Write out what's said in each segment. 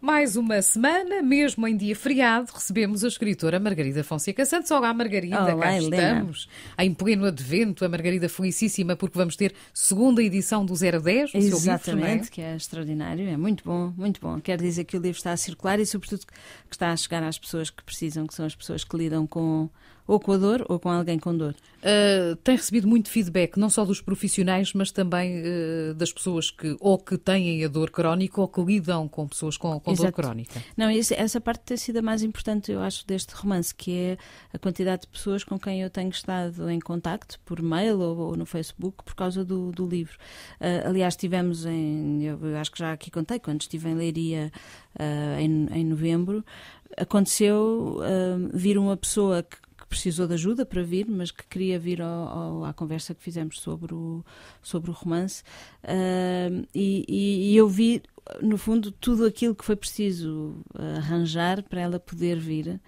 Mais uma semana, mesmo em dia feriado, recebemos a escritora Margarida Fonseca Santos. Olá, Margarida, Olá, cá Helena. estamos. Em pleno advento, a Margarida felicíssima, porque vamos ter segunda edição do 010, o Exatamente, seu livro, é? que é extraordinário, é muito bom, muito bom. Quero dizer que o livro está a circular e, sobretudo, que está a chegar às pessoas que precisam, que são as pessoas que lidam com ou com a dor ou com alguém com dor? Uh, tem recebido muito feedback, não só dos profissionais, mas também uh, das pessoas que ou que têm a dor crónica ou que lidam com pessoas com, com dor crónica. Não, essa parte tem sido a mais importante, eu acho, deste romance, que é a quantidade de pessoas com quem eu tenho estado em contacto, por mail ou, ou no Facebook, por causa do, do livro. Uh, aliás, tivemos em, eu acho que já aqui contei, quando estive em Leiria em, em novembro, aconteceu uh, vir uma pessoa que precisou de ajuda para vir, mas que queria vir ao, ao, à conversa que fizemos sobre o, sobre o romance. Uh, e, e, e eu vi no fundo, tudo aquilo que foi preciso eh, arranjar para ela poder vir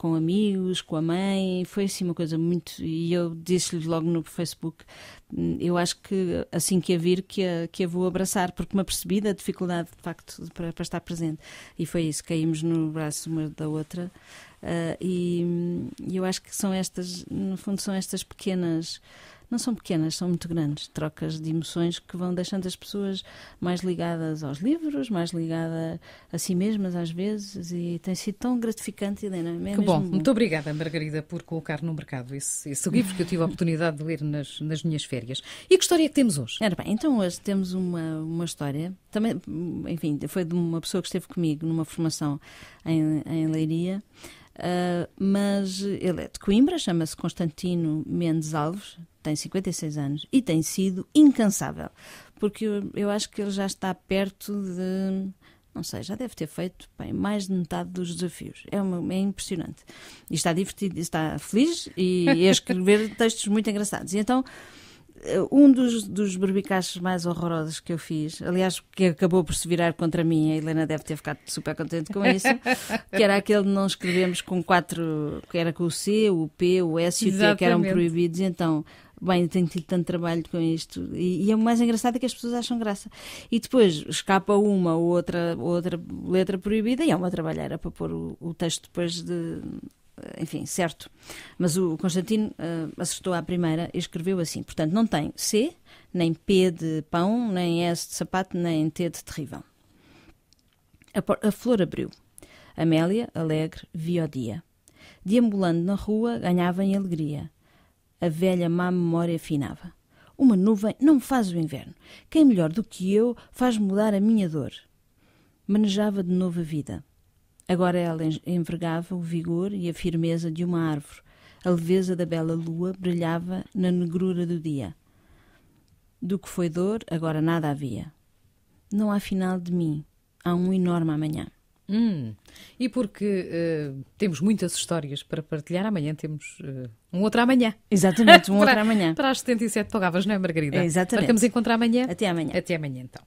com amigos, com a mãe, foi assim uma coisa muito. E eu disse-lhe logo no Facebook: hum, eu acho que assim que a vir, que a, que a vou abraçar, porque me apercebi da dificuldade de facto para, para estar presente. E foi isso, caímos no braço uma da outra. Uh, e, hum, e eu acho que são estas, no fundo, são estas pequenas não são pequenas, são muito grandes. Trocas de emoções que vão deixando as pessoas mais ligadas aos livros, mais ligadas a si mesmas às vezes, e tem sido tão gratificante, Helena. É que bom. Muito obrigada, Margarida, por colocar no mercado esse, esse livro que eu tive a oportunidade de ler nas, nas minhas férias. E que história é que temos hoje? Era bem, então hoje temos uma, uma história, também, enfim, foi de uma pessoa que esteve comigo numa formação em, em Leiria. Uh, mas ele é de Coimbra, chama-se Constantino Mendes Alves, tem 56 anos e tem sido incansável, porque eu, eu acho que ele já está perto de não sei, já deve ter feito bem, mais de metade dos desafios. É, uma, é impressionante. E está divertido, está feliz e a escrever textos muito engraçados. E então eh, um dos, dos berbicachos mais horrorosos que eu fiz, aliás, que acabou por se virar contra mim, a Helena deve ter ficado super contente com isso, que era aquele de não escrevemos com quatro, que era com o C, o P, o S e o T, que eram proibidos, então bem, tenho tido tanto trabalho com isto. E, e, é o mais engraçado é que as pessoas acham graça. E depois escapa uma ou outra, outra letra proibida e é uma trabalheira para pôr o, o texto depois de, eh, enfim, certo. Mas o Constantino uh, acertou à primeira e escreveu assim. Portanto, não tem C, nem P de pão, nem S de sapato, nem T de terrível. A, a flor abriu. Amélia, alegre, via o dia. Deambulando na rua, ganhava em alegria. A velha má memória afinava. Uma nuvem não faz o inverno. Quem melhor do que eu faz mudar a minha dor. Manejava de novo a vida Agora ela envergava o vigor e a firmeza de uma árvore. A leveza da bela lua brilhava na negrura do dia. Do que foi dor, agora nada havia. Não há final de mim, há um enorme amanhã. Hum. E porque uh, temos muitas histórias para partilhar, amanhã temos uh, um outro amanhã. Exatamente, um para, outro amanhã. Para as 77 palavras, não é, Margarida? É, exatamente. Marcamos encontrar amanhã. Até amanhã. Até amanhã, então.